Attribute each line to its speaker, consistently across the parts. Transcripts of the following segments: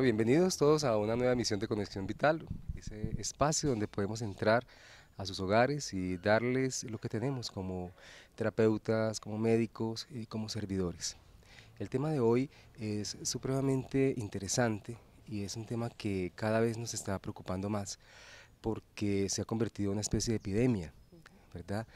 Speaker 1: bienvenidos todos a una nueva misión de Conexión Vital, ese espacio donde podemos entrar a sus hogares y darles lo que tenemos como terapeutas, como médicos y como servidores. El tema de hoy es supremamente interesante y es un tema que cada vez nos está preocupando más porque se ha convertido en una especie de epidemia, ¿verdad?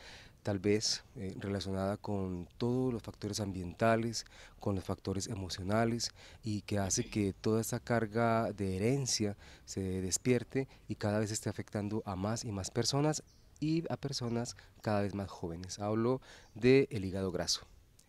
Speaker 1: tal vez eh, relacionada con todos los factores ambientales, con los factores emocionales y que hace que toda esa carga de herencia se despierte y cada vez esté afectando a más y más personas y a personas cada vez más jóvenes. Hablo del el hígado graso.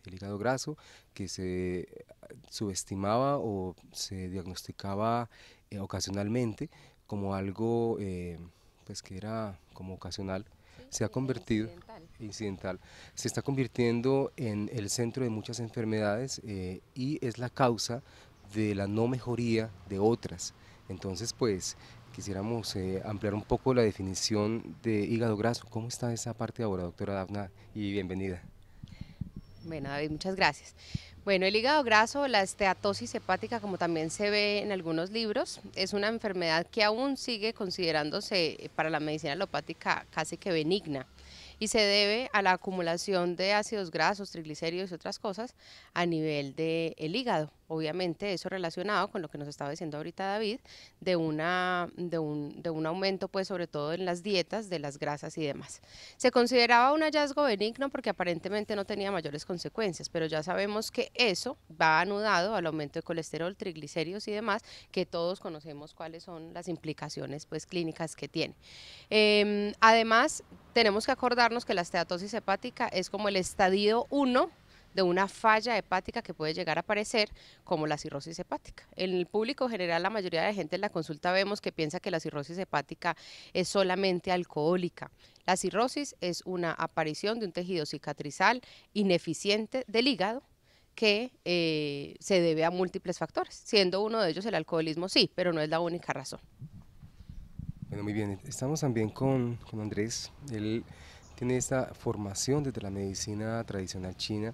Speaker 1: El hígado graso que se subestimaba o se diagnosticaba eh, ocasionalmente como algo eh, pues que era como ocasional se ha convertido incidental, se está convirtiendo en el centro de muchas enfermedades eh, y es la causa de la no mejoría de otras. Entonces, pues, quisiéramos eh, ampliar un poco la definición de hígado graso. ¿Cómo está esa parte ahora, doctora Dafna? Y bienvenida.
Speaker 2: Bueno, David, muchas gracias. Bueno, el hígado graso, la esteatosis hepática, como también se ve en algunos libros, es una enfermedad que aún sigue considerándose eh, para la medicina alopática casi que benigna y se debe a la acumulación de ácidos grasos, triglicéridos y otras cosas a nivel del hígado obviamente eso relacionado con lo que nos estaba diciendo ahorita David, de, una, de, un, aumento pues sobre todo en las dietas de las grasas y demás. Se consideraba un hallazgo benigno porque aparentemente no tenía mayores consecuencias, pero ya sabemos que eso va anudado al aumento de colesterol, triglicéridos y demás, que todos conocemos cuáles son las implicaciones pues clínicas que tiene. Em, además, tenemos que acordarnos que la esteatosis hepática es como el estadio 1 de una falla hepática que puede llegar a aparecer como la cirrosis hepática. En el público general, la mayoría de gente en la consulta vemos que piensa que la cirrosis hepática es solamente alcohólica. La cirrosis es una aparición de un tejido cicatrizal ineficiente del hígado que eh, se debe a múltiples factores, siendo uno de ellos el alcoholismo, sí, pero no es la única razón.
Speaker 1: Bueno, muy bien, estamos también con, Andrés tiene esta formación desde la medicina tradicional china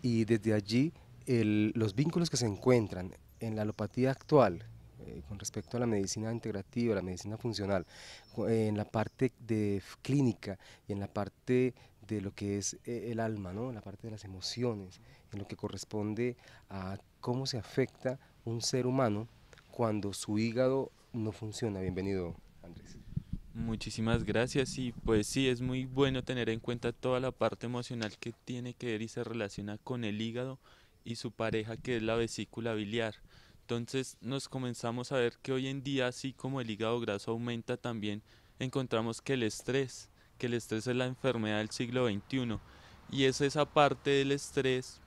Speaker 1: y desde allí los vínculos que se encuentran en la alopatía actual eh, con respecto a la medicina integrativa, la medicina funcional, en la parte de clínica y en la parte de lo que es eh, el alma, ¿no? en la parte de las emociones, en lo que corresponde a cómo se afecta un ser humano cuando su hígado no funciona. Bienvenido, Andrés.
Speaker 3: Muchísimas gracias y pues sí, es muy bueno tener en cuenta toda la parte emocional que tiene que ver y se relaciona con el hígado y su pareja que es la vesícula biliar. Entonces nos comenzamos a ver que hoy en día, así como el hígado graso aumenta, también encontramos que el estrés, que el estrés es la enfermedad del siglo XXI y es esa parte del estrés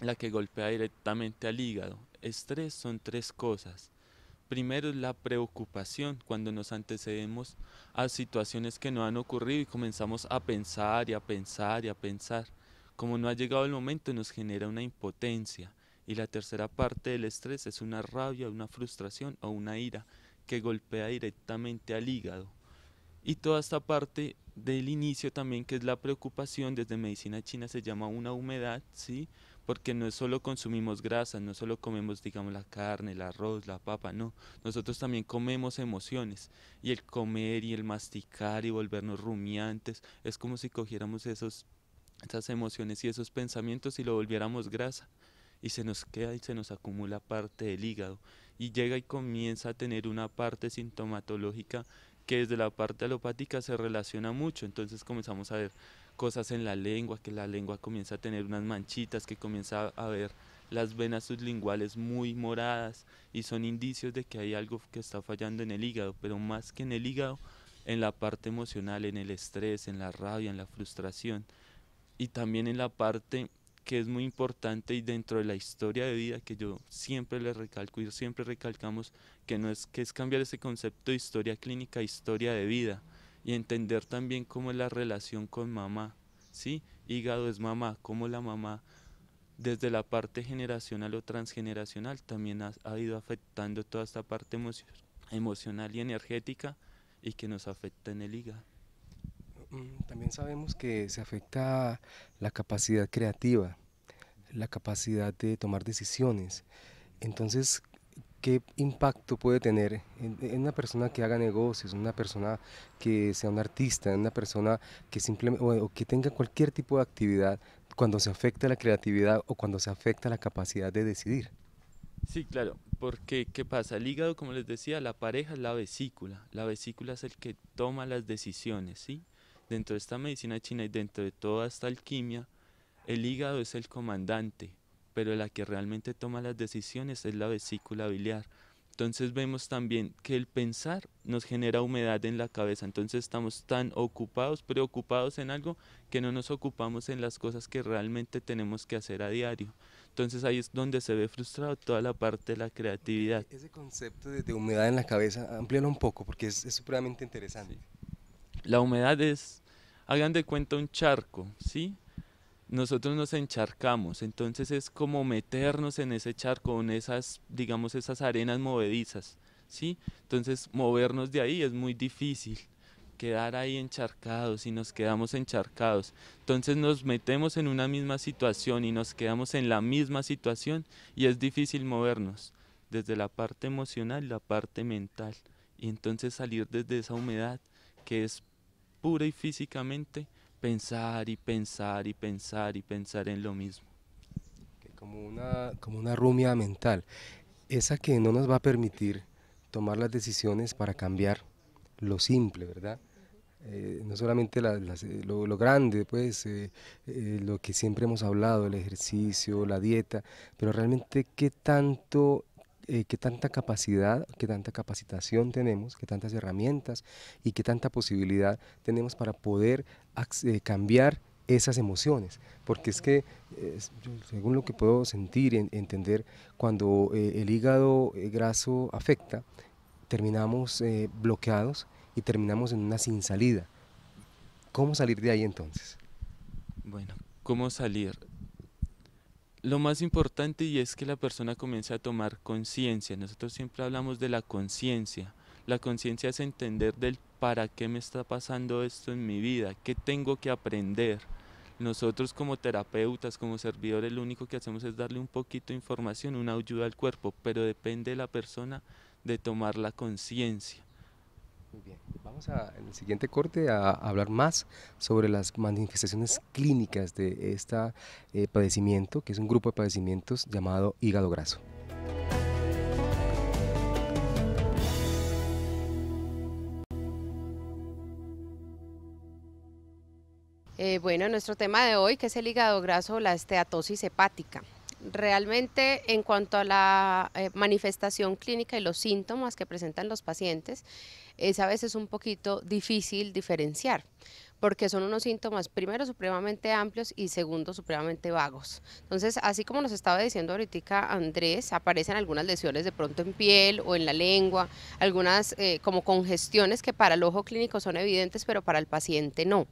Speaker 3: la que golpea directamente al hígado. Estrés son tres cosas. Primero es la preocupación cuando nos antecedemos a situaciones que no han ocurrido y comenzamos a pensar y a pensar y a pensar. Como no ha llegado el momento nos genera una impotencia. Y la tercera parte del estrés es una rabia, una frustración o una ira que golpea directamente al hígado. Y toda esta parte del inicio también que es la preocupación desde medicina china se llama una humedad, ¿sí? porque no solo consumimos grasa, no solo comemos, digamos, la carne, el arroz, la papa, no. Nosotros también comemos emociones y el comer y el masticar y volvernos rumiantes es como si cogiéramos esos, esas emociones y esos pensamientos y lo volviéramos grasa y se nos queda y se nos acumula parte del hígado y llega y comienza a tener una parte sintomatológica que desde la parte alopática se relaciona mucho, entonces comenzamos a ver cosas en la lengua, que la lengua comienza a tener unas manchitas, que comienza a ver las venas sublinguales muy moradas y son indicios de que hay algo que está fallando en el hígado, pero más que en el hígado, en la parte emocional, en el estrés, en la rabia, en la frustración y también en la parte que es muy importante y dentro de la historia de vida que yo siempre le recalco y siempre recalcamos que no es que es cambiar ese concepto de historia clínica a historia de vida, y entender también cómo es la relación con mamá, ¿sí? Hígado es mamá, cómo la mamá desde la parte generacional o transgeneracional también ha, ido afectando toda esta parte emocional y energética y que nos afecta en el hígado.
Speaker 1: Mm, también sabemos que se afecta la capacidad creativa, la capacidad de tomar decisiones. Entonces, ¿qué impacto puede tener en, una persona que haga negocios, en una persona que sea un artista, en una persona que simplemente, o, que tenga cualquier tipo de actividad cuando se afecta la creatividad o cuando se afecta la capacidad de decidir?
Speaker 3: Sí, claro, porque ¿qué pasa? El hígado, como les decía, la pareja es la vesícula. La vesícula es el que toma las decisiones, ¿sí? Dentro de esta medicina china y dentro de toda esta alquimia, el hígado es el comandante pero la que realmente toma las decisiones es la vesícula biliar. Entonces vemos también que el pensar nos genera humedad en la cabeza, entonces estamos tan ocupados, preocupados en algo, que no nos ocupamos en las cosas que realmente tenemos que hacer a diario. Entonces ahí es donde se ve frustrado toda la parte de la creatividad. Ese concepto de, humedad en la cabeza, amplíalo un poco, porque es,
Speaker 1: supremamente interesante.
Speaker 3: La humedad es, hagan de cuenta un charco, ¿sí? nosotros nos encharcamos, entonces es como meternos en ese charco, en esas, digamos, esas arenas movedizas, ¿sí? Entonces movernos de ahí es muy difícil, quedar ahí encharcados y nos quedamos encharcados. Entonces nos metemos en una misma situación y nos quedamos en la misma situación y es difícil movernos desde la parte emocional, la parte mental, y entonces salir desde esa humedad que es pura y físicamente pensar y pensar y pensar y pensar en lo mismo.
Speaker 1: Como una, como una rumia mental, esa que no nos va a permitir tomar las decisiones para cambiar lo simple, ¿verdad? Eh, no solamente eh, lo, grande, pues, eh, lo que siempre hemos hablado, el ejercicio, la dieta, pero realmente qué tanto eh, qué tanta capacidad, qué tanta capacitación tenemos, qué tantas herramientas y qué tanta posibilidad tenemos para poder eh, cambiar esas emociones, porque es que, según lo que puedo sentir y entender, cuando eh, el hígado graso afecta, terminamos bloqueados y terminamos en una sin salida. ¿Cómo salir de ahí entonces?
Speaker 3: Bueno, ¿cómo salir? Lo más importante y es que la persona comience a tomar conciencia. Nosotros siempre hablamos de la conciencia. La conciencia es entender del para qué me está pasando esto en mi vida, qué tengo que aprender. Nosotros como terapeutas, como servidores, lo único que hacemos es darle un poquito de información, una ayuda al cuerpo, pero depende de la persona de tomar la conciencia. Muy bien, vamos a, en
Speaker 1: el siguiente corte a, hablar más sobre las manifestaciones clínicas de este padecimiento, que es un grupo de padecimientos llamado hígado graso.
Speaker 2: Eh, bueno, nuestro tema de hoy, que es el hígado graso, la esteatosis hepática. Realmente, en cuanto a la eh, manifestación clínica y los síntomas que presentan los pacientes, es a veces un poquito difícil diferenciar porque son unos síntomas, primero, supremamente amplios y segundo, supremamente vagos. Entonces, así como nos estaba diciendo ahorita Andrés, aparecen algunas lesiones de pronto en piel o en la lengua, algunas eh, como congestiones que para el ojo clínico son evidentes, pero para el paciente no.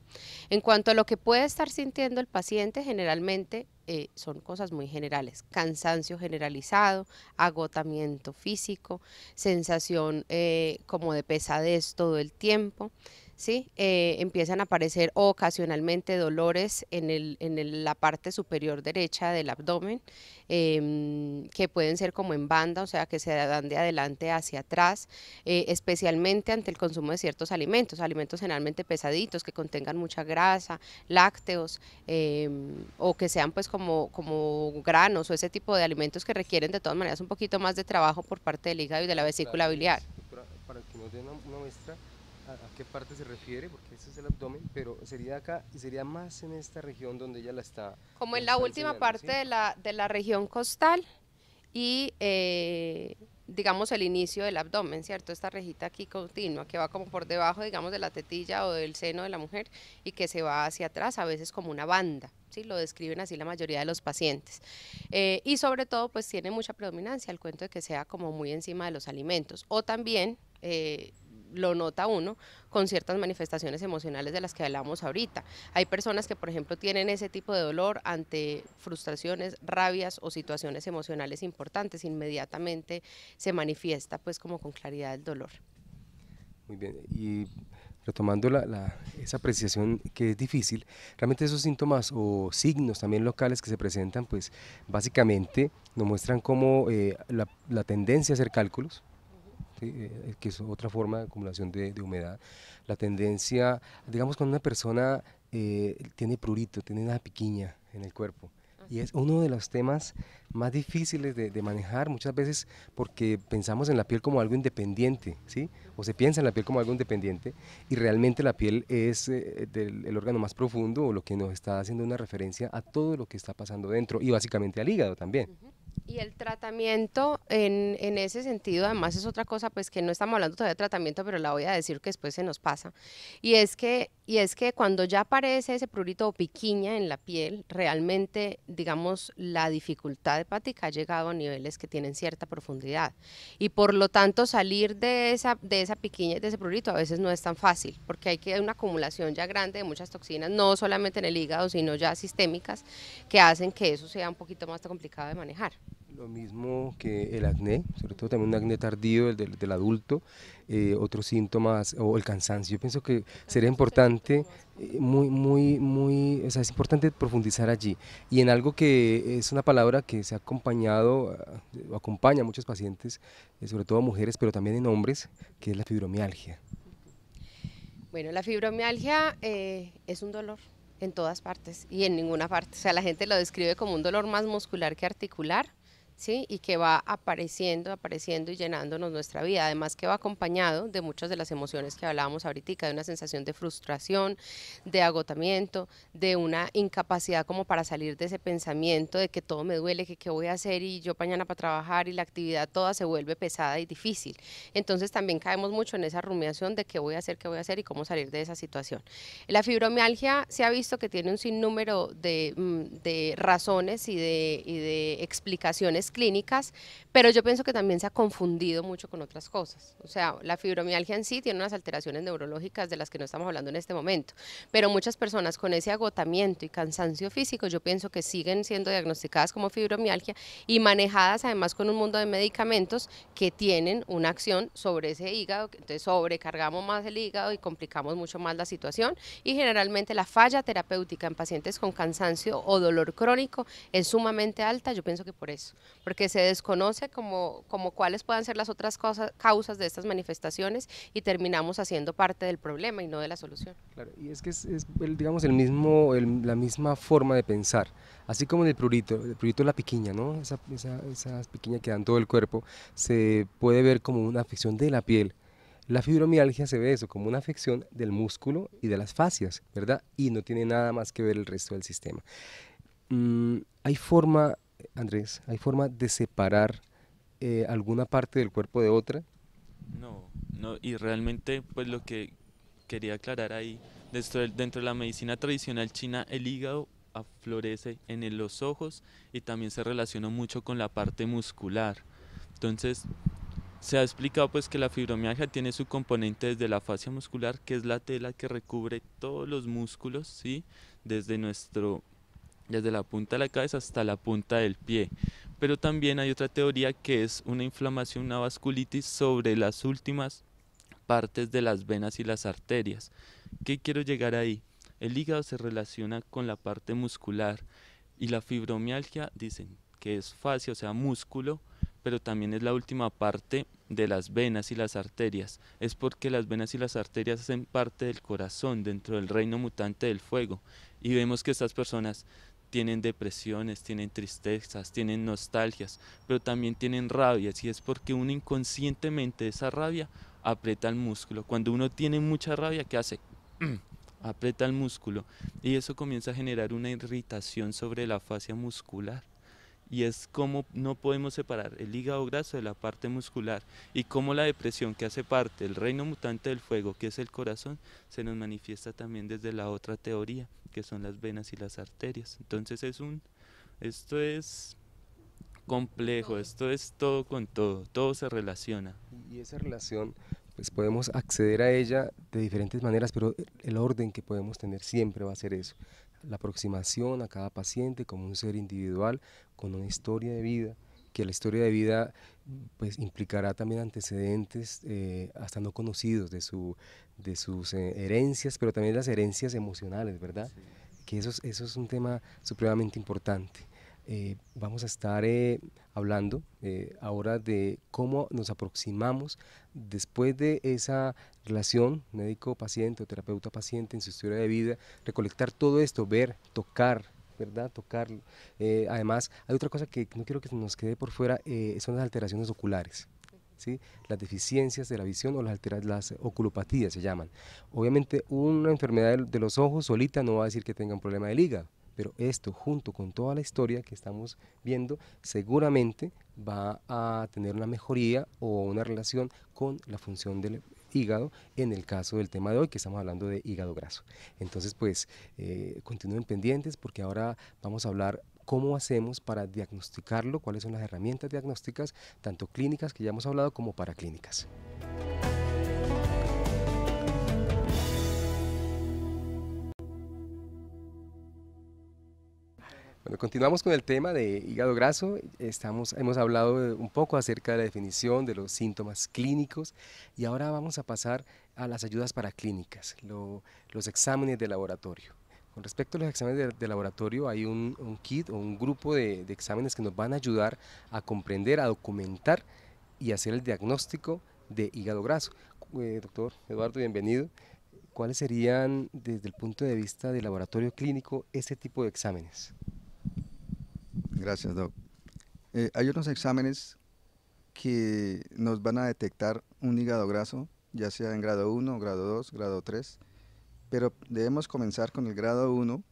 Speaker 2: En cuanto a lo que puede estar sintiendo el paciente, generalmente eh, son cosas muy generales. Cansancio generalizado, agotamiento físico, sensación eh, como de pesadez todo el tiempo, ¿sí? Eh, empiezan a aparecer ocasionalmente dolores en, el, en la parte superior derecha del abdomen, em, que pueden ser como en banda, o sea, que se dan de adelante hacia atrás, eh, especialmente ante el consumo de ciertos alimentos, alimentos generalmente pesaditos, que contengan mucha grasa, lácteos, em, o que sean pues como, como granos o ese tipo de alimentos que requieren de todas maneras un poquito más de trabajo por parte del hígado y de la vesícula biliar.
Speaker 1: Para que nos den una muestra, a, qué parte se refiere, porque ese es el abdomen, pero sería acá y sería más en esta región donde ella la está. Como en la última parte de,
Speaker 2: la, de la región costal y eh, digamos el inicio del abdomen, ¿cierto? Esta rejita aquí continua que va como por debajo, digamos, de la tetilla o del seno de la mujer y que se va hacia atrás, a veces como una banda, ¿sí? Lo describen así la mayoría de los pacientes. Eh, y sobre todo, pues tiene mucha predominancia el cuento de que sea como muy encima de los alimentos. O también eh, lo nota uno con ciertas manifestaciones emocionales de las que hablamos ahorita. Hay personas que, por ejemplo, tienen ese tipo de dolor ante frustraciones, rabias o situaciones emocionales importantes. Inmediatamente se manifiesta, pues, como con claridad el dolor.
Speaker 1: Muy bien. Y retomando esa apreciación que es difícil, realmente esos síntomas o signos también locales que se presentan, pues básicamente nos muestran cómo eh, la, tendencia a hacer cálculos, eh, que es otra forma de acumulación de, humedad. La tendencia, digamos, cuando una persona eh, tiene prurito, tiene una piquiña en el cuerpo. Y es uno de los temas más difíciles de, manejar muchas veces porque pensamos en la piel como algo independiente, ¿sí? O se piensa en la piel como algo independiente y realmente la piel es eh, el órgano más profundo o lo que nos está haciendo una referencia a todo lo que está pasando dentro y básicamente al hígado también.
Speaker 2: Y el tratamiento en, ese sentido, además es otra cosa, pues que no estamos hablando todavía de tratamiento, pero la voy a decir que después se nos pasa. Y es que, y es que cuando ya aparece ese prurito o piquiña en la piel, realmente, digamos, la dificultad hepática ha llegado a niveles que tienen cierta profundidad. Y por lo tanto, salir de esa, de esa piquiña y de ese prurito a veces no es tan fácil, porque hay que una acumulación ya grande de muchas toxinas, no solamente en el hígado, sino ya sistémicas, que hacen que eso sea un poquito más complicado de manejar.
Speaker 1: Lo mismo que el acné, sobre todo también un acné tardío el del, adulto, eh, otros síntomas o el cansancio. Yo pienso que sería importante, eh, muy, muy, muy, o sea, es importante profundizar allí. Y en algo que es una palabra que se ha acompañado, o eh, acompaña a muchos pacientes, sobre todo mujeres, pero también en hombres, que es la fibromialgia.
Speaker 2: Bueno, la fibromialgia es un dolor en todas partes y en ninguna parte. O sea, la gente lo describe como un dolor más muscular que articular y que va apareciendo, apareciendo y llenándonos nuestra vida. Además que va acompañado de muchas de las emociones que hablábamos ahorita, de una sensación de frustración, de agotamiento, de una incapacidad como para salir de ese pensamiento de que todo me duele, que qué voy a hacer y yo mañana para trabajar y la actividad toda se vuelve pesada y difícil. Entonces también caemos mucho en esa rumiación de qué voy a hacer, qué voy a hacer y cómo salir de esa situación. La fibromialgia se ha visto que tiene un sinnúmero de, mm, de razones y de, y de explicaciones clínicas, pero yo pienso que también se ha confundido mucho con otras cosas. O sea, la fibromialgia en sí tiene unas alteraciones neurológicas de las que no estamos hablando en este momento, pero muchas personas con ese agotamiento y cansancio físico, yo pienso que siguen siendo diagnosticadas como fibromialgia y manejadas además con un mundo de medicamentos que tienen una acción sobre ese hígado, entonces sobrecargamos más el hígado y complicamos mucho más la situación y generalmente la falla terapéutica en pacientes con cansancio o dolor crónico es sumamente alta, yo pienso que por eso, porque se desconoce como, como cuáles puedan ser las otras cosas, causas de estas manifestaciones y terminamos haciendo parte del problema y no de la solución. Claro,
Speaker 1: y es que es, digamos, el mismo, la misma forma de pensar, así como en el prurito, el prurito es la piquiña, ¿no? Esa, esa, esas piquiñas que dan todo el cuerpo, se puede ver como una afección de la piel, la fibromialgia se ve eso como una afección del músculo y de las fascias, ¿verdad? Y no tiene nada más que ver el resto del sistema. Mm, hay forma Andrés, ¿hay forma de separar eh, alguna parte del cuerpo de otra?
Speaker 3: No, no, y realmente pues lo que quería aclarar ahí, dentro de, la medicina tradicional china, el hígado florece en los ojos y también se relaciona mucho con la parte muscular. Entonces, se ha explicado pues que la fibromialgia tiene su componente desde la fascia muscular, que es la tela que recubre todos los músculos, ¿sí? Desde nuestro desde la punta de la cabeza hasta la punta del pie. Pero también hay otra teoría que es una inflamación, una vasculitis sobre las últimas partes de las venas y las arterias. ¿Qué quiero llegar ahí? El hígado se relaciona con la parte muscular y la fibromialgia dicen que es fascia, o sea, músculo, pero también es la última parte de las venas y las arterias. Es porque las venas y las arterias hacen parte del corazón dentro del reino mutante del fuego. Y vemos que estas personas tienen depresiones, tienen tristezas, tienen nostalgias, pero también tienen rabias y es porque uno inconscientemente esa rabia aprieta el músculo. Cuando uno tiene mucha rabia, ¿qué hace? aprieta el músculo y eso comienza a generar una irritación sobre la fascia muscular y es como no podemos separar el hígado graso de la parte muscular y como la depresión que hace parte del reino mutante del fuego, que es el corazón, se nos manifiesta también desde la otra teoría, que son las venas y las arterias. Entonces es un esto es complejo, esto es todo con todo, todo se relaciona.
Speaker 1: Y esa relación pues podemos acceder a ella de diferentes maneras, pero el orden que podemos tener siempre va a ser eso la aproximación a cada paciente como un ser individual con una historia de vida, que la historia de vida pues, implicará también antecedentes eh, hasta no conocidos de, su, de sus eh, herencias, pero también las herencias emocionales, ¿verdad? Que eso, eso es un tema supremamente importante. Eh, vamos a estar eh, hablando eh, ahora de cómo nos aproximamos después de esa relación médico-paciente o terapeuta-paciente en su historia de vida, recolectar todo esto, ver, tocar, ¿verdad? tocar además, hay otra cosa que no quiero que nos quede por fuera, son las alteraciones oculares. ¿Sí? las deficiencias de la visión o las, las oculopatías se llaman. Obviamente una enfermedad de los ojos solita no va a decir que tenga un problema de liga pero esto, junto con toda la historia que estamos viendo, seguramente va a tener una mejoría o una relación con la función del hígado en el caso del tema de hoy que estamos hablando de hígado graso. Entonces pues eh, continúen pendientes porque ahora vamos a hablar cómo hacemos para diagnosticarlo, cuáles son las herramientas diagnósticas, tanto clínicas que ya hemos hablado como paraclínicas. Bueno, continuamos con el tema de hígado graso. Estamos, hemos hablado un poco acerca de la definición de los síntomas clínicos y ahora vamos a pasar a las ayudas para clínicas, los exámenes de laboratorio. Con respecto a los exámenes de, laboratorio, hay un, kit o un grupo de, exámenes que nos van a ayudar a comprender, a documentar y hacer el diagnóstico de hígado graso. Eh, doctor Eduardo, bienvenido. ¿Cuáles serían, desde el punto de vista del laboratorio clínico, ese tipo de exámenes? Gracias,
Speaker 4: Doc. Eh, hay unos exámenes que nos van a detectar un hígado graso, ya sea en grado 1, grado 2, grado 3, pero debemos comenzar con el grado 1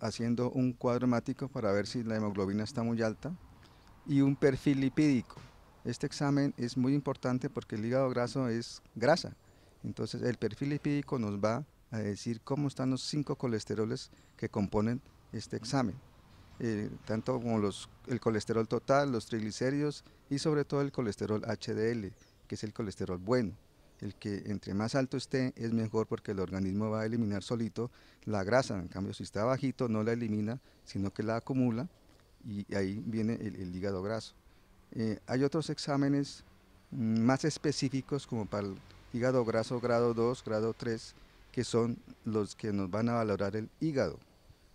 Speaker 4: haciendo un cuadromático para ver si la hemoglobina está muy alta y un perfil lipídico. Este examen es muy importante porque el hígado graso es grasa, entonces el perfil lipídico nos va a decir cómo están los cinco colesteroles que componen este examen. Eh, tanto como los, el colesterol total, los triglicéridos y sobre todo el colesterol HDL, que es el colesterol bueno, el que entre más alto esté es mejor porque el organismo va a eliminar solito la grasa, en cambio si está bajito no la elimina, sino que la acumula y ahí viene el, hígado graso. Eh, hay otros exámenes mm, más específicos como para el hígado graso grado 2, grado 3, que son los que nos van a valorar el hígado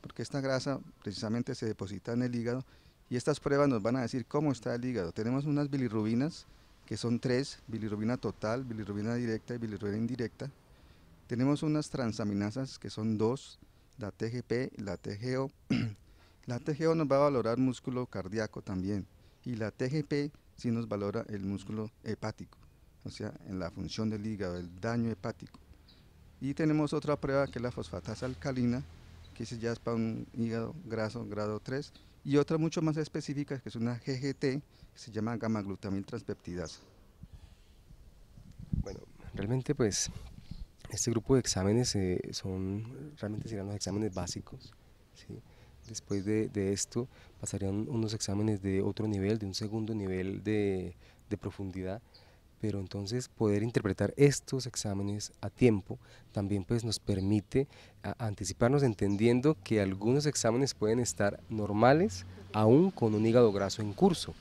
Speaker 4: porque esta grasa precisamente se deposita en el hígado y estas pruebas nos van a decir cómo está el hígado. Tenemos unas bilirrubinas, que son tres, bilirrubina total, bilirrubina directa y bilirrubina indirecta. Tenemos unas transaminasas, que son dos, la TGP, la TGO. la TGO nos va a valorar músculo cardíaco también, y la TGP sí nos valora el músculo hepático, o sea, en la función del hígado, el daño hepático. Y tenemos otra prueba que es la fosfatasa alcalina, que ese ya es para un hígado graso grado 3, y otra mucho más específica, que es una GGT, que se llama gamma glutamil
Speaker 1: Bueno, realmente pues este grupo de exámenes eh, son, realmente serán los exámenes básicos, Después de, esto pasarían unos exámenes de otro nivel, de un segundo nivel de profundidad, pero entonces poder interpretar estos exámenes a tiempo también pues nos permite anticiparnos entendiendo que algunos exámenes pueden estar normales aún con un hígado graso en curso.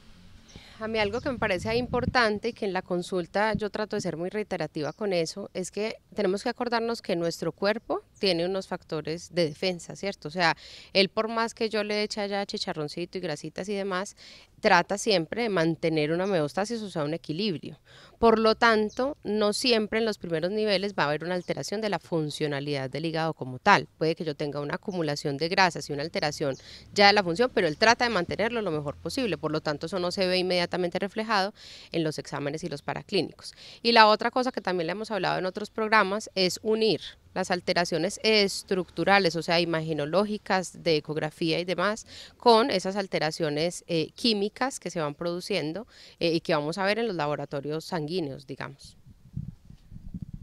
Speaker 2: A mí algo que me parece importante y que en la consulta yo trato de ser muy reiterativa con eso es que tenemos que acordarnos que nuestro cuerpo tiene unos factores de defensa, ¿cierto? O sea, él por más que yo le eche allá chicharroncito y grasitas y demás, trata siempre de mantener una meostasis o sea, un equilibrio, por lo tanto, no siempre en los primeros niveles va a haber una alteración de la funcionalidad del hígado como tal. Puede que yo tenga una acumulación de grasas y una alteración ya de la función, pero él trata de mantenerlo lo mejor posible. Por lo tanto, eso no se ve inmediatamente reflejado en los exámenes y los paraclínicos. Y la otra cosa que también le hemos hablado en otros programas es unir las alteraciones estructurales, o sea, imaginológicas, de ecografía y demás, con esas alteraciones eh, químicas que se van produciendo eh, y que vamos a ver en los laboratorios sanguíneos digamos.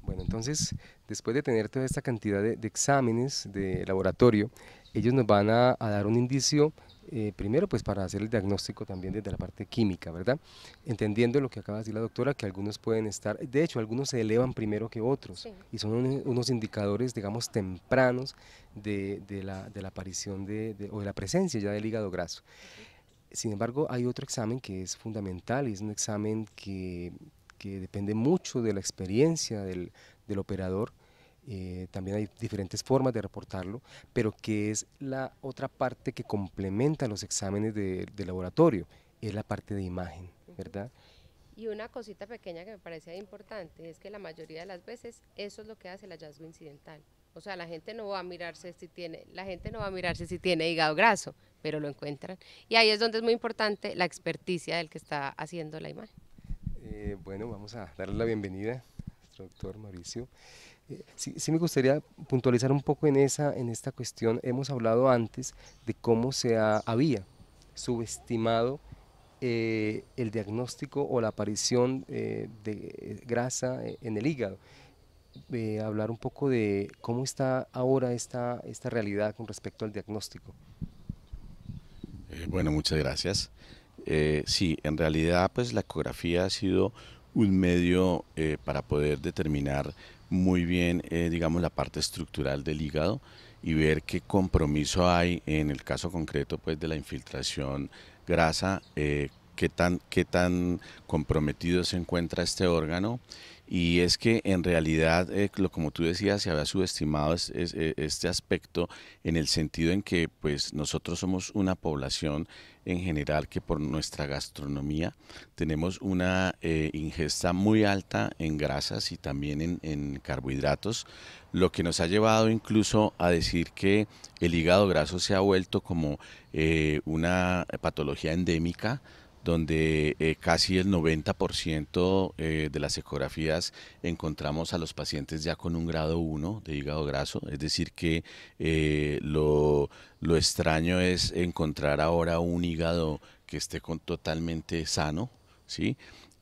Speaker 1: Bueno, entonces, después de tener toda esta cantidad de, exámenes de laboratorio, ellos nos van a, dar un indicio, eh, primero pues para hacer el diagnóstico también desde la parte química, ¿verdad? Entendiendo lo que acaba de decir la doctora, que algunos pueden estar, de hecho, algunos se elevan primero que otros y son unos indicadores, digamos, tempranos de, la, aparición de, o de la presencia ya del hígado graso. Sin embargo, hay otro examen que es fundamental y es un examen que, que depende mucho de la experiencia del, operador. Eh, también hay diferentes formas de reportarlo, pero que es la otra parte que complementa los exámenes de, laboratorio, es la parte de imagen, ¿verdad?
Speaker 2: Y una cosita pequeña que me parecía importante es que la mayoría de las veces eso es lo que hace el hallazgo incidental. O sea, la gente no va a mirarse si tiene, la gente no va a mirarse si tiene hígado graso, pero lo encuentran. Y ahí es donde es muy importante la experticia del que está haciendo la imagen.
Speaker 1: Eh, bueno, vamos a darle la bienvenida nuestro doctor Mauricio. Eh, sí, me gustaría puntualizar un poco en, en esta cuestión. Hemos hablado antes de cómo se había subestimado eh, el diagnóstico o la aparición de grasa en el hígado. hablar un poco de cómo está ahora esta realidad con respecto al diagnóstico.
Speaker 5: bueno, muchas gracias. Eh, sí, en realidad pues la ecografía ha sido un medio eh, para poder determinar muy bien, eh, digamos, la parte estructural del hígado y ver qué compromiso hay en el caso concreto pues de la infiltración grasa, qué tan comprometido se encuentra este órgano y es que en realidad, eh, lo, como tú decías, se había subestimado eh, este aspecto en el sentido en que pues nosotros somos una población en general que por nuestra gastronomía tenemos una eh, ingesta muy alta en grasas y también en, en carbohidratos, lo que nos ha llevado incluso a decir que el hígado graso se ha vuelto como una patología endémica donde eh, casi el 90% eh, de las ecografías encontramos a los pacientes ya con un grado 1 de hígado graso, es decir que eh, lo, extraño es encontrar ahora un hígado que esté con, totalmente sano,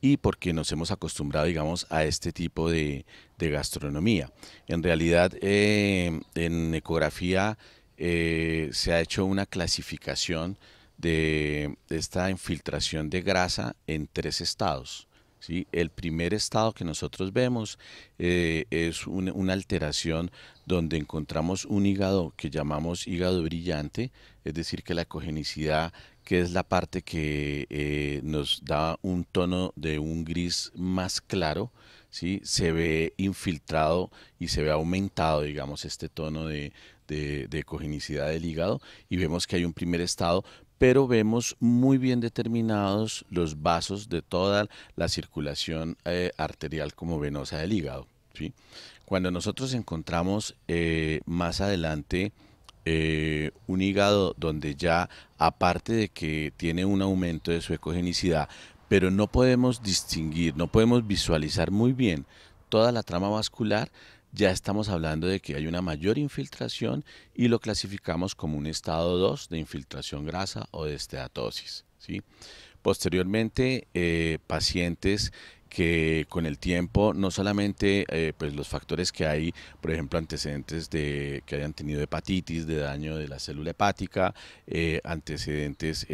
Speaker 5: y porque nos hemos acostumbrado, digamos, a este tipo de, de gastronomía. En realidad, en ecografía se ha hecho una clasificación de esta infiltración de grasa en tres estados. ¿sí? El primer estado que nosotros vemos eh, es una alteración donde encontramos un hígado que llamamos hígado brillante, es decir, que la ecogenicidad que es la parte que eh, nos da un tono de un gris más claro, ¿sí? se ve infiltrado y se ve aumentado, digamos, este tono de, de, de del hígado y vemos que hay un primer estado, pero vemos muy bien determinados los vasos de toda la circulación eh, arterial como venosa del hígado. Cuando nosotros encontramos eh, más adelante eh, un hígado donde ya, aparte de que tiene un aumento de su ecogenicidad, pero no podemos distinguir, no podemos visualizar muy bien toda la trama vascular, ya estamos hablando de que hay una mayor infiltración y lo clasificamos como un estado 2 de infiltración grasa o de esteatosis. ¿sí? Posteriormente, eh, pacientes que con el tiempo no solamente eh, pues los factores que hay, por ejemplo, antecedentes de que hayan tenido hepatitis, de daño de la célula hepática, eh, antecedentes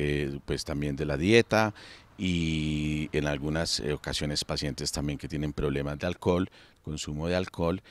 Speaker 5: pues también de la dieta y en algunas eh, ocasiones pacientes también que tienen problemas de alcohol, consumo de alcohol,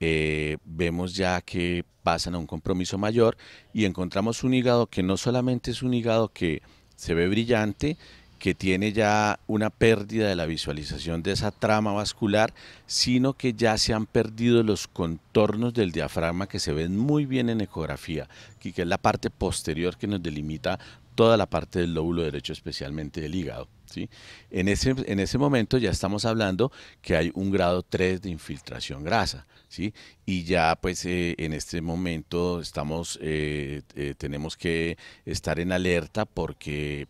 Speaker 5: eh, vemos ya que pasan a un compromiso mayor y encontramos un hígado que no solamente es un hígado que se ve brillante, que tiene ya una pérdida de la visualización de esa trama vascular, sino que ya se han perdido los contornos del diafragma que se ven muy bien en ecografía, que es la parte posterior que nos delimita toda la parte del lóbulo derecho, especialmente del hígado. ¿sí? En, ese, momento ya estamos hablando que hay un grado 3 de infiltración grasa. ¿sí? Y ya pues eh, en este momento estamos, eh, eh, tenemos que estar en alerta porque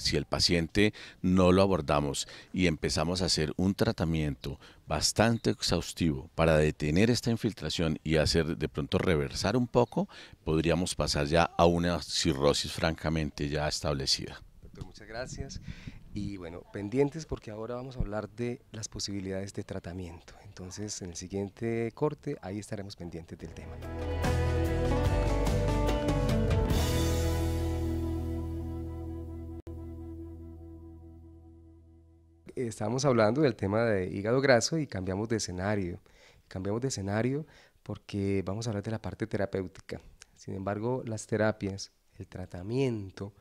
Speaker 5: si el paciente no lo abordamos y empezamos a hacer un tratamiento bastante exhaustivo para detener esta infiltración y hacer de pronto reversar un poco, podríamos pasar ya a una cirrosis francamente ya establecida.
Speaker 1: Doctor, muchas gracias. Y bueno, pendientes porque ahora vamos a hablar de las posibilidades de tratamiento. Entonces, en el siguiente corte, ahí estaremos pendientes del tema. estábamos hablando del tema de hígado graso y cambiamos de escenario. Cambiamos de escenario porque vamos a hablar de la parte terapéutica. Sin embargo, las terapias, el tratamiento,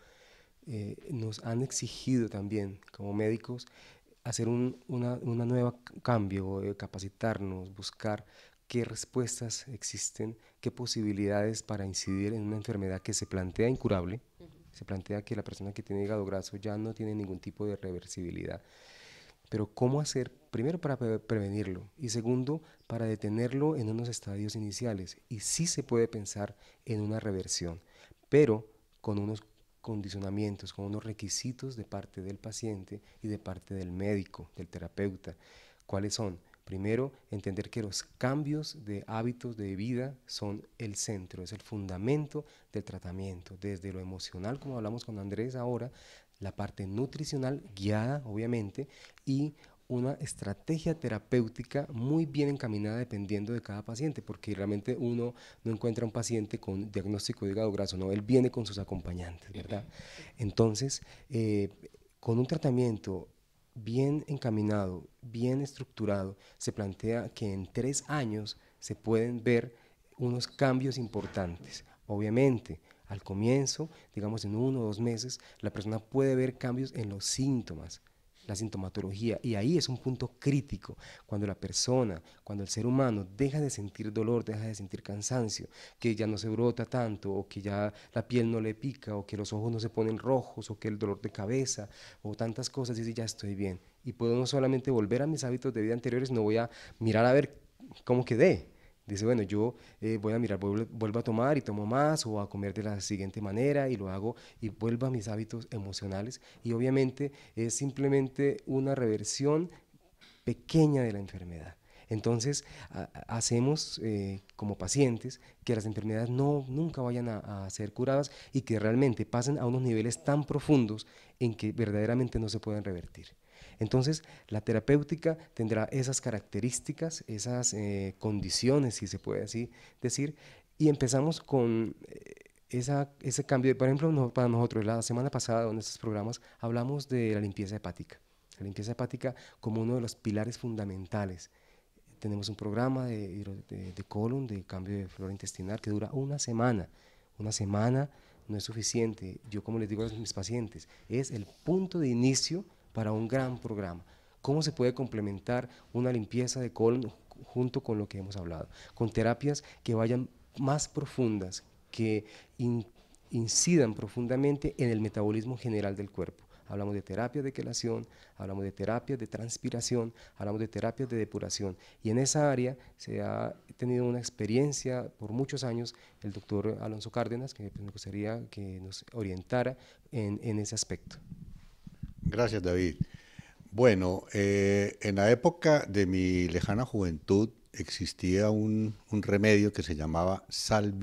Speaker 1: eh, nos han exigido también como médicos hacer un una, una nueva cambio, eh, capacitarnos, buscar qué respuestas existen, qué posibilidades para incidir en una enfermedad que se plantea incurable, se plantea que la persona que tiene hígado graso ya no tiene ningún tipo de reversibilidad. Pero ¿cómo hacer? Primero para prevenirlo y segundo para detenerlo en unos estadios iniciales. Y sí se puede pensar en una reversión, pero con unos condicionamientos, con unos requisitos de parte del paciente y de parte del médico, del terapeuta. ¿Cuáles son? Primero, entender que los cambios de hábitos de vida son el centro, es el fundamento del tratamiento, desde lo emocional, como hablamos con Andrés ahora, la parte nutricional guiada, obviamente, y una estrategia terapéutica muy bien encaminada dependiendo de cada paciente, porque realmente uno no encuentra un paciente con diagnóstico de hígado graso, no, él viene con sus acompañantes, ¿verdad? Entonces, eh, con un tratamiento bien encaminado, bien estructurado, se plantea que en tres años se pueden ver unos cambios importantes. Obviamente, al comienzo, digamos en uno o dos meses, la persona puede ver cambios en los síntomas, la sintomatología. Y ahí es un punto crítico, cuando la persona, cuando el ser humano deja de sentir dolor, deja de sentir cansancio, que ya no se brota tanto, o que ya la piel no le pica, o que los ojos no se ponen rojos, o que el dolor de cabeza, o tantas cosas, dice, ya estoy bien. Y puedo no solamente volver a mis hábitos de vida anteriores, no voy a mirar a ver cómo quedé, Dice, bueno, yo eh, voy a mirar, vuelvo, a tomar y tomo más o a comer de la siguiente manera y lo hago y vuelvo a mis hábitos emocionales. Y obviamente es simplemente una reversión pequeña de la enfermedad. Entonces hacemos eh, como pacientes que las enfermedades no, nunca vayan a ser curadas y que realmente pasen a unos niveles tan profundos en que verdaderamente no se pueden revertir. Entonces, la terapéutica tendrá esas características, esas eh, condiciones, si se puede así decir, y empezamos con eh, esa, ese cambio. Por ejemplo, para nosotros, la semana pasada en estos programas hablamos de la limpieza hepática. La limpieza hepática como uno de los pilares fundamentales. Tenemos un programa de, de colon, de cambio de flora intestinal, que dura una semana. Una semana no es suficiente. Yo como les digo a mis pacientes, es el punto de inicio para un gran programa. ¿Cómo se puede complementar una limpieza de colon junto con lo que hemos hablado? Con terapias que vayan más profundas, que incidan profundamente en el metabolismo general del cuerpo. Hablamos de terapia de quelación, hablamos de terapias de transpiración, hablamos de terapias de depuración. Y en esa área se ha tenido una experiencia por muchos años el doctor Alonso Cárdenas, que pues, me gustaría que nos orientara en ese aspecto.
Speaker 6: Gracias, David. Bueno, eh, en la época de mi lejana juventud existía un, remedio que se llamaba sal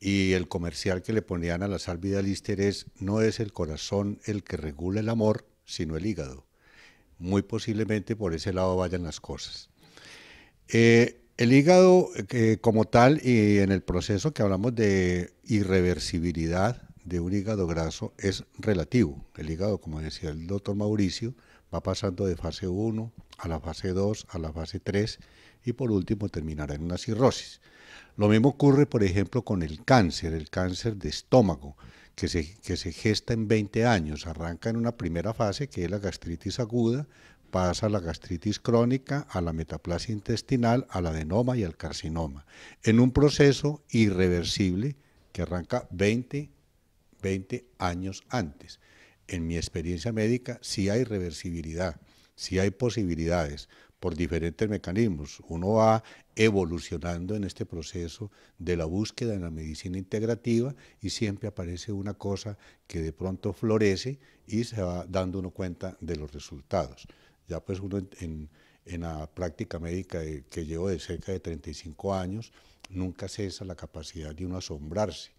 Speaker 6: Y el comercial que le ponían a la sal es, no es el corazón el que regula el amor, sino el hígado. Muy posiblemente por ese lado vayan las cosas. Eh, el hígado eh, como tal y en el proceso que hablamos de irreversibilidad de un hígado graso es relativo. El hígado, como decía el doctor Mauricio, va pasando de fase 1 a la fase 2, a la fase 3 y por último terminará en una cirrosis. Lo mismo ocurre, por ejemplo, con el cáncer, el cáncer de estómago, que se, que se gesta en 20 años. Arranca en una primera fase, que es la gastritis aguda, pasa a la gastritis crónica, a la metaplasia intestinal, la adenoma y al carcinoma, en un proceso irreversible que arranca 20 20 años antes. En mi experiencia médica sí hay reversibilidad, sí hay posibilidades por diferentes mecanismos. Uno va evolucionando en este proceso de la búsqueda en la medicina integrativa y siempre aparece una cosa que de pronto florece y se va dando uno cuenta de los resultados. Ya pues uno en, la práctica médica que llevo de cerca de 35 años, nunca cesa la capacidad de uno asombrarse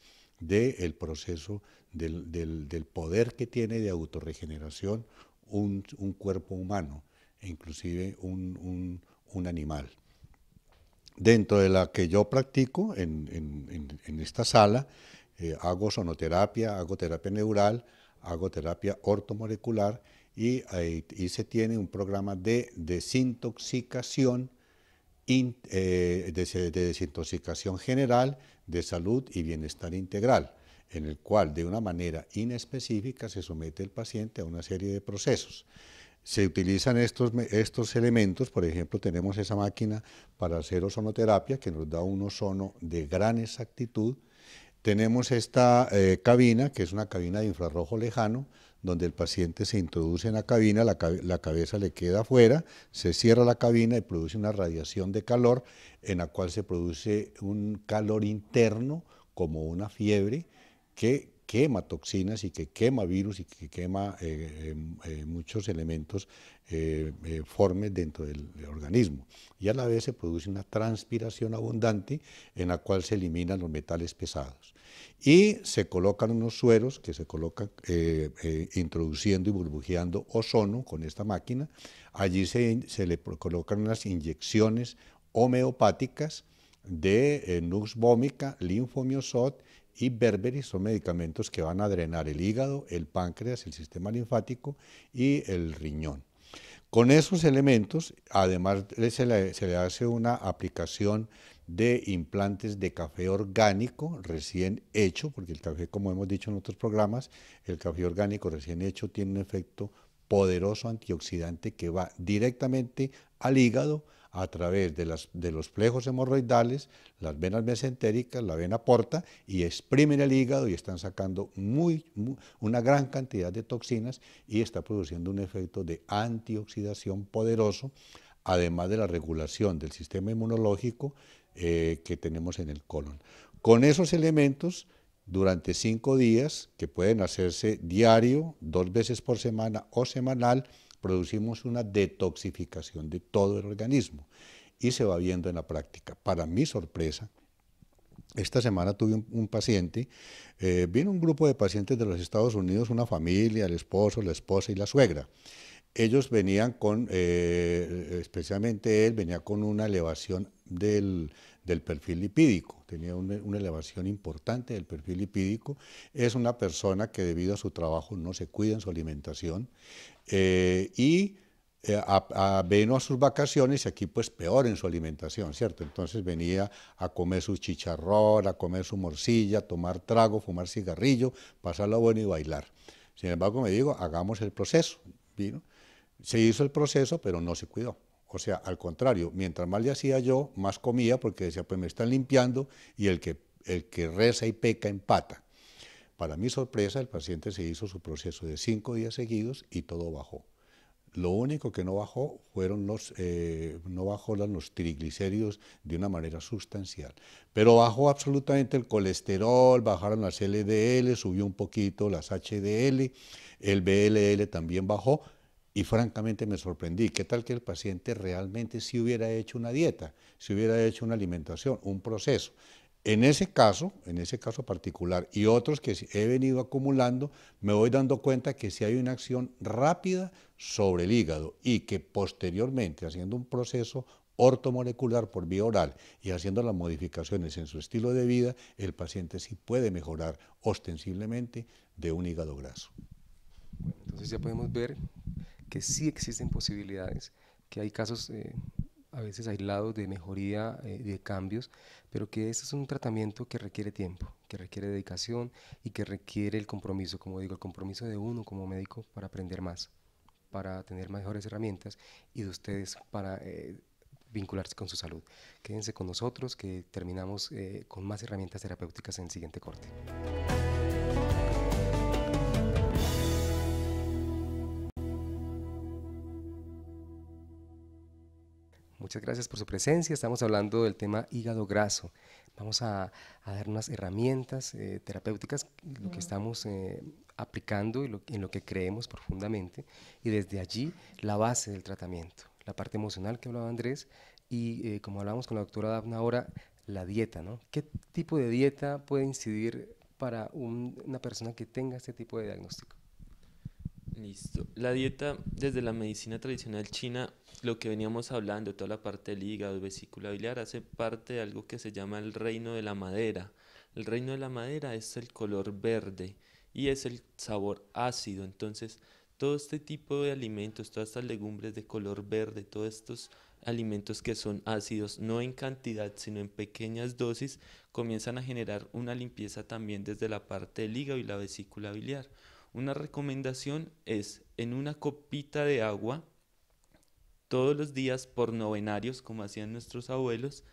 Speaker 6: del proceso del, del, poder que tiene de autorregeneración un, cuerpo humano e inclusive un, animal. Dentro de la que yo practico en, esta sala, eh, hago sonoterapia, hago terapia neural, hago terapia ortomolecular y, eh, se tiene un programa de desintoxicación eh, de, desintoxicación general, de salud y bienestar integral, en el cual de una manera inespecífica se somete el paciente a una serie de procesos se utilizan estos, estos elementos, por ejemplo, tenemos esa máquina para hacer ozonoterapia que nos da un ozono de gran exactitud, tenemos esta eh, cabina, que es una cabina de infrarrojo lejano, donde el paciente se introduce en la cabina, la, cabeza le queda afuera, se cierra la cabina y produce una radiación de calor en la cual se produce un calor interno como una fiebre que quema toxinas y que quema virus y que quema eh, eh, eh, muchos elementos eh, eh, forme dentro del, organismo. Y a la vez se produce una transpiración abundante en la cual se eliminan los metales pesados. Y se colocan unos sueros que se colocan eh, eh, introduciendo y burbujeando ozono con esta máquina. Allí se, le colocan unas inyecciones homeopáticas de nux vomica, linfomiosot y berberis son medicamentos que van a drenar el hígado, el páncreas, el sistema linfático y el riñón. Con esos elementos, además, se le, hace una aplicación de implantes de café orgánico recién hecho, porque el café, como hemos dicho en otros programas, el café orgánico recién hecho tiene un efecto poderoso antioxidante que va directamente al hígado, a través de, los flejos hemorroidales, las venas mesentéricas, la vena porta y exprimen el hígado y están sacando una gran cantidad de toxinas y está produciendo un efecto de antioxidación poderoso, además de la regulación del sistema inmunológico eh, que tenemos en el colon. Con esos elementos, durante cinco días, que pueden hacerse diario, dos veces por semana o semanal, producimos una detoxificación de todo el organismo y se va viendo en la práctica. Para mi sorpresa, esta semana tuve un, paciente, eh, vino un grupo de pacientes de los Estados Unidos, una familia, el esposo, la esposa y la suegra. Ellos venían con, eh, especialmente él, venía con una elevación del, perfil lipídico, tenía una, una, elevación importante del perfil lipídico, es una persona que debido a su trabajo no se cuida en su alimentación, eh, y eh, a, a, sus vacaciones y aquí pues peor en su alimentación, ¿cierto? Entonces venía a comer su chicharrón, a comer su morcilla, tomar trago, fumar cigarrillo, pasarlo bueno y bailar. Sin embargo, me digo, hagamos el proceso. ¿vino? Se hizo el proceso, pero no se cuidó. O sea, al contrario, mientras más le hacía yo, más comía porque decía, pues me están limpiando y el que, el que reza y peca empata. Para mi sorpresa, el paciente se hizo su proceso de cinco días seguidos y todo bajó. Lo único que no bajó fueron los, eh, no bajó los triglicéridos de una manera sustancial, pero bajó absolutamente el colesterol, bajaron las LDL, subió un poquito las HDL, el BLL también bajó y francamente me sorprendí. ¿Qué tal que el paciente realmente si hubiera hecho una dieta, si hubiera hecho una alimentación, un proceso? En ese caso, en ese caso particular y otros que he venido acumulando, me voy dando cuenta que si hay una acción rápida sobre el hígado y que posteriormente, haciendo un proceso ortomolecular por vía oral y haciendo las modificaciones en su estilo de vida, el paciente sí puede mejorar ostensiblemente de un hígado graso.
Speaker 1: entonces ya podemos ver que sí existen posibilidades, que hay casos eh, a veces aislados de mejoría, eh, de cambios, pero que ese es un tratamiento que requiere tiempo, que requiere dedicación y que requiere el compromiso, como digo, el compromiso de uno como médico para aprender más, para tener mejores herramientas y de ustedes para eh, vincularse con su salud. Quédense con nosotros que terminamos eh, con más herramientas terapéuticas en el siguiente corte. Muchas gracias por su presencia. Estamos hablando del tema hígado graso. Vamos a, dar unas herramientas eh, terapéuticas, lo que estamos eh, aplicando y en lo que creemos profundamente. Y desde allí, la base del tratamiento, la parte emocional que hablaba Andrés. Y eh, como hablamos con la doctora Dafna ahora, la dieta, ¿no? ¿Qué tipo de dieta puede incidir para una persona que tenga este tipo de diagnóstico?
Speaker 3: Listo. La dieta desde la medicina tradicional china, lo que veníamos hablando, toda la parte del hígado, vesícula biliar, hace parte de algo que se llama el reino de la madera. El reino de la madera es el color verde y es el sabor ácido. Entonces, todo este tipo de alimentos, todas estas legumbres de color verde, todos estos alimentos que son ácidos, no en cantidad, sino en pequeñas dosis, comienzan a generar una limpieza también desde la parte del hígado y la vesícula biliar. Una recomendación es en una copita de agua todos los días por novenarios, como hacían nuestros abuelos,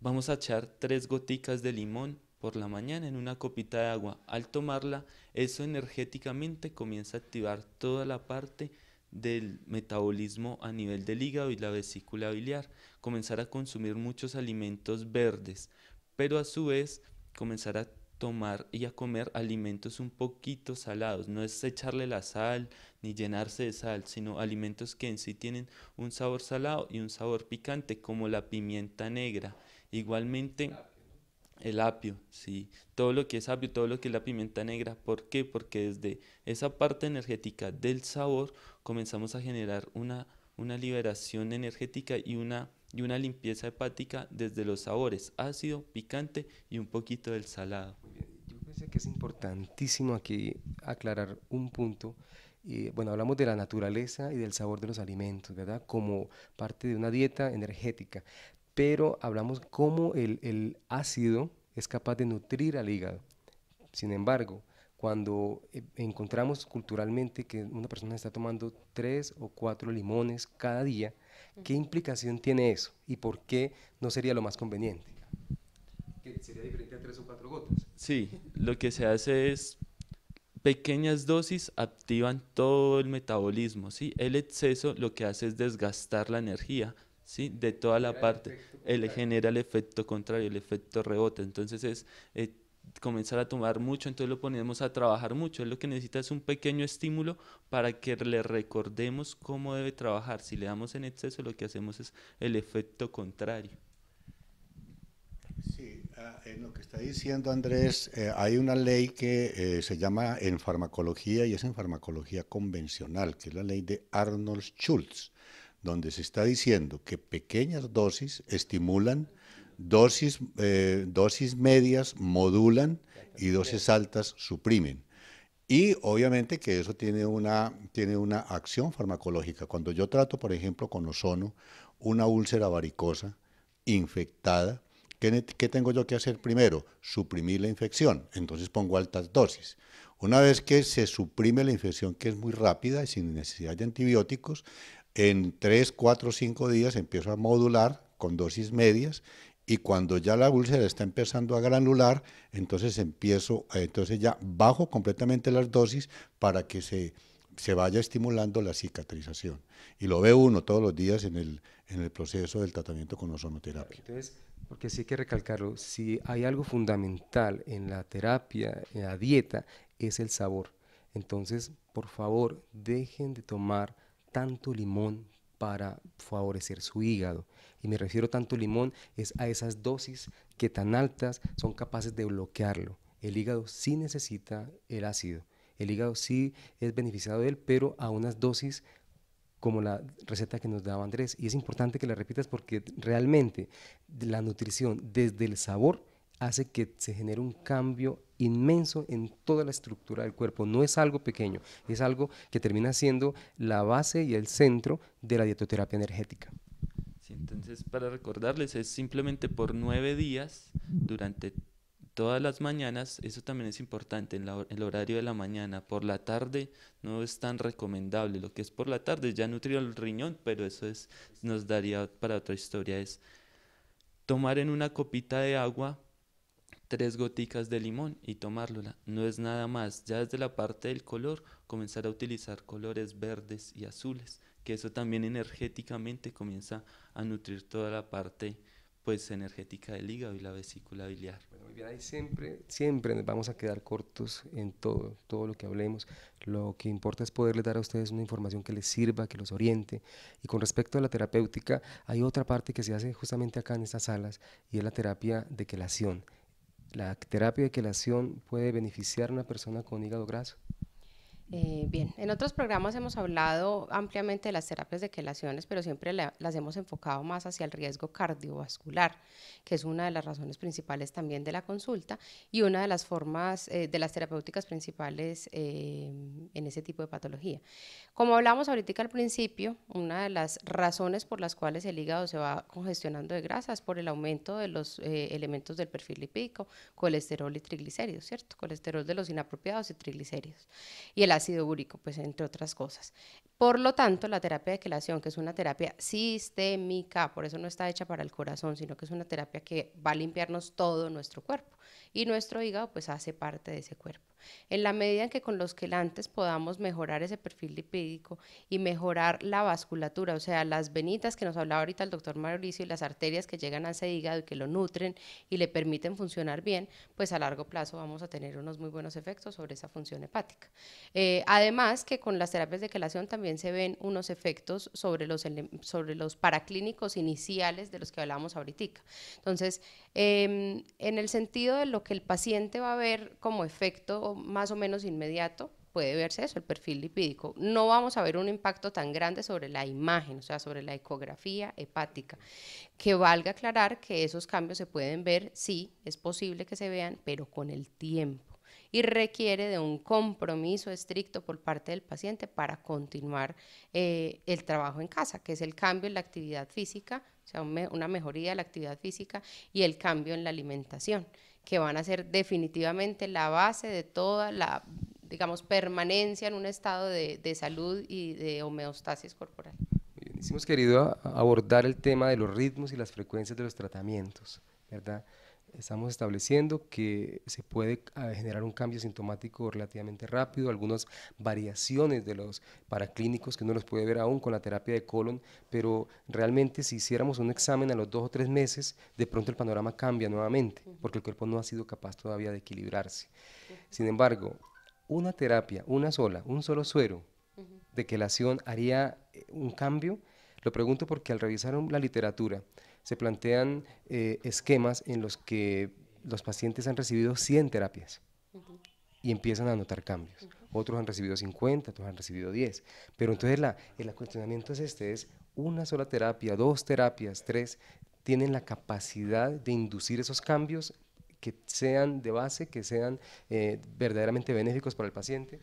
Speaker 3: vamos a echar tres goticas de limón por la mañana en una copita de agua. Al tomarla, eso energéticamente comienza a activar toda la parte del metabolismo a nivel del hígado y la vesícula biliar, comenzar a consumir muchos alimentos verdes, pero a su vez comenzar a tomar y a comer alimentos un poquito salados. No es echarle la sal ni llenarse de sal, sino alimentos que en sí tienen un sabor salado y un sabor picante, como la pimienta negra. Igualmente, el apio, sí. Todo lo que es apio, todo lo que es la pimienta negra. ¿Por qué? Porque desde esa parte energética del sabor comenzamos a generar una, una liberación energética y una y una limpieza hepática desde los sabores ácido, picante y un poquito del salado. Yo
Speaker 1: pensé que es importantísimo aquí aclarar un punto. Eh, bueno, hablamos de la naturaleza y del sabor de los alimentos, ¿verdad? Como parte de una dieta energética, pero hablamos cómo el, ácido es capaz de nutrir al hígado. Sin embargo, cuando eh, encontramos culturalmente que una persona está tomando tres o cuatro limones cada día, ¿Qué implicación tiene eso y por qué no sería lo más conveniente? Que sería diferente a tres o cuatro gotas.
Speaker 3: Sí, lo que se hace es pequeñas dosis activan todo el metabolismo, ¿sí? El exceso lo que hace es desgastar la energía, ¿sí? De toda la parte, el, genera el efecto contrario, el efecto rebote. Entonces es eh, comenzar a tomar mucho, entonces lo ponemos a trabajar mucho. es lo que necesita es un pequeño estímulo para que le recordemos cómo debe trabajar. Si le damos en exceso, lo que hacemos es el efecto contrario.
Speaker 6: Sí, ah, en lo que está diciendo Andrés, eh, hay una ley que eh, se llama en farmacología y es en farmacología convencional, que es la ley de Arnold Schultz, donde se está diciendo que pequeñas dosis estimulan dosis, eh, dosis medias modulan y dosis altas suprimen. Y obviamente que eso tiene una, tiene una acción farmacológica. Cuando yo trato, por ejemplo, con ozono, una úlcera varicosa infectada, ¿qué, ¿qué, tengo yo que hacer primero? Suprimir la infección. Entonces pongo altas dosis. Una vez que se suprime la infección, que es muy rápida y sin necesidad de antibióticos, en 3, 4, 5 días empiezo a modular con dosis medias y cuando ya la úlcera está empezando a granular, entonces empiezo, entonces ya bajo completamente las dosis para que se, vaya estimulando la cicatrización. Y lo ve uno todos los días en el, en el proceso del tratamiento con ozonoterapia.
Speaker 1: Entonces, porque sí hay que recalcarlo, si hay algo fundamental en la terapia, en la dieta, es el sabor. Entonces, por favor, dejen de tomar tanto limón para favorecer su hígado. Y me refiero tanto limón es a esas dosis que tan altas son capaces de bloquearlo. El hígado sí necesita el ácido. El hígado sí es beneficiado de él, pero a unas dosis como la receta que nos daba Andrés. Y es importante que la repitas porque realmente la nutrición desde el sabor hace que se genere un cambio inmenso en toda la estructura del cuerpo. No es algo pequeño, es algo que termina siendo la base y el centro de la dietoterapia energética.
Speaker 3: Entonces, para recordarles, es simplemente por nueve días durante todas las mañanas, eso también es importante, en el horario de la mañana, por la tarde no es tan recomendable, lo que es por la tarde ya nutrió el riñón, pero eso es, nos daría para otra historia, es tomar en una copita de agua tres goticas de limón y tomárlola, no es nada más, ya desde la parte del color, comenzar a utilizar colores verdes y azules, que eso también energéticamente comienza a nutrir toda la parte pues energética del hígado y la vesícula biliar. Bueno, muy
Speaker 1: bien, ahí siempre, siempre vamos a quedar cortos en todo, todo lo que hablemos. Lo que importa es poderles dar a ustedes una información que les sirva, que los oriente. Y con respecto a la terapéutica, hay otra parte que se hace justamente acá en estas salas y es la terapia de quelación. ¿La terapia de quelación puede beneficiar a una persona con hígado graso?
Speaker 2: Eh, bien, en otros programas hemos hablado ampliamente de las terapias de quelaciones, pero siempre las hemos enfocado más hacia el riesgo cardiovascular, que es una de las razones principales también de la consulta y una de las formas eh, de las terapéuticas principales eh, en ese tipo de patología. Como hablamos ahorita al principio, una de las razones por las cuales el hígado se va congestionando de grasa es por el aumento de los elementos del perfil lipídico, colesterol y triglicéridos, ¿cierto? Colesterol de los inapropiados y triglicéridos. Y el ácido úrico, pues entre otras cosas. Por lo tanto, la terapia de quelación, que es una terapia sistémica, por eso no está hecha para el corazón, sino que es una terapia que va a limpiarnos todo nuestro cuerpo y nuestro hígado pues hace parte de ese cuerpo. En la medida en que con los quelantes podamos mejorar ese perfil lipídico y mejorar la vasculatura, o sea, las venitas que nos hablaba ahorita el doctor Mauricio y las arterias que llegan a ese hígado y que lo nutren y le permiten funcionar bien, pues a largo plazo vamos a tener unos muy buenos efectos sobre esa función hepática. Eh, además que con las terapias de quelación también se ven unos efectos sobre los, sobre los paraclínicos iniciales de los que hablábamos ahorita. Entonces, Em, en el sentido de lo que el paciente va a ver como efecto más o menos inmediato, puede verse eso, el perfil lipídico. No vamos a ver un impacto tan grande sobre la imagen, o sea, sobre la ecografía hepática, que valga aclarar que esos cambios se pueden ver, sí, es posible que se vean, pero con el tiempo y requiere de un compromiso estricto por parte del paciente para continuar eh, el trabajo en casa, que es el cambio en la actividad física sea, una mejoría de la actividad física y el cambio en la alimentación, que van a ser definitivamente la base de toda la, digamos, permanencia en un estado de, de salud y de homeostasis corporal.
Speaker 1: Bien, hemos querido abordar el tema de los ritmos y las frecuencias de los tratamientos, ¿verdad? Estamos estableciendo que se puede ah, generar un cambio sintomático relativamente rápido, algunas variaciones de los paraclínicos que no los puede ver aún con la terapia de colon, pero realmente si hiciéramos un examen a los dos o tres meses, de pronto el panorama cambia nuevamente, porque el cuerpo no ha sido capaz todavía de equilibrarse. Sin embargo, una terapia, una sola, un solo suero de que la acción haría eh, un cambio. Lo pregunto porque al revisar la literatura, se plantean eh, esquemas en los que los pacientes han recibido 100 terapias y empiezan a notar cambios. Otros han recibido 50, otros han recibido 10. Pero entonces el cuestionamiento es este, es una sola terapia, dos terapias, tres, tienen la capacidad de inducir esos cambios que sean de base, que sean eh, verdaderamente benéficos para el paciente.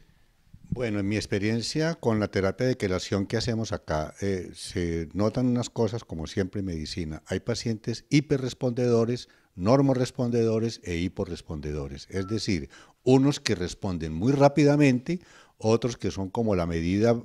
Speaker 6: Bueno, en mi experiencia con la terapia de quelación que hacemos acá, eh, se notan unas cosas como siempre en medicina. Hay pacientes hiperrespondedores, normorespondedores e hiporrespondedores. Es decir, unos que responden muy rápidamente, otros que son como la medida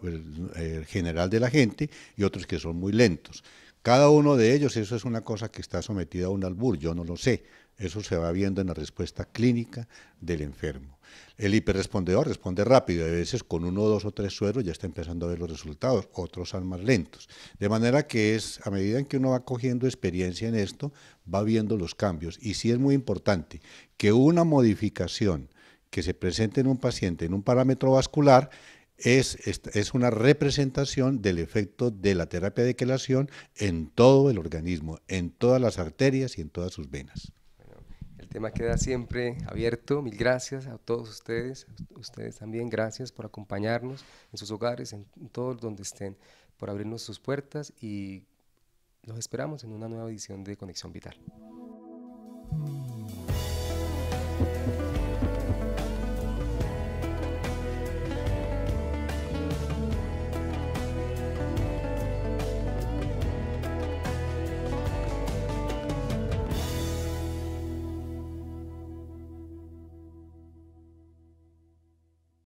Speaker 6: general de la gente y otros que son muy lentos. Cada uno de ellos, eso es una cosa que está sometida a un albur, yo no lo sé. Eso se va viendo en la respuesta clínica del enfermo. El hiperrespondedor responde rápido, a veces con uno, dos o tres sueros ya está empezando a ver los resultados, otros son más lentos. De manera que es, a medida en que uno va cogiendo experiencia en esto, va viendo los cambios. Y sí es muy importante que una modificación que se presente en un paciente en un parámetro vascular es, es una representación del efecto de la terapia de quelación en todo el organismo, en todas las arterias y en todas sus venas.
Speaker 1: el tema queda siempre abierto. Mil gracias a todos ustedes, ustedes también, gracias por acompañarnos en sus hogares, en todos donde estén, por abrirnos sus puertas y los esperamos en una nueva edición de Conexión Vital.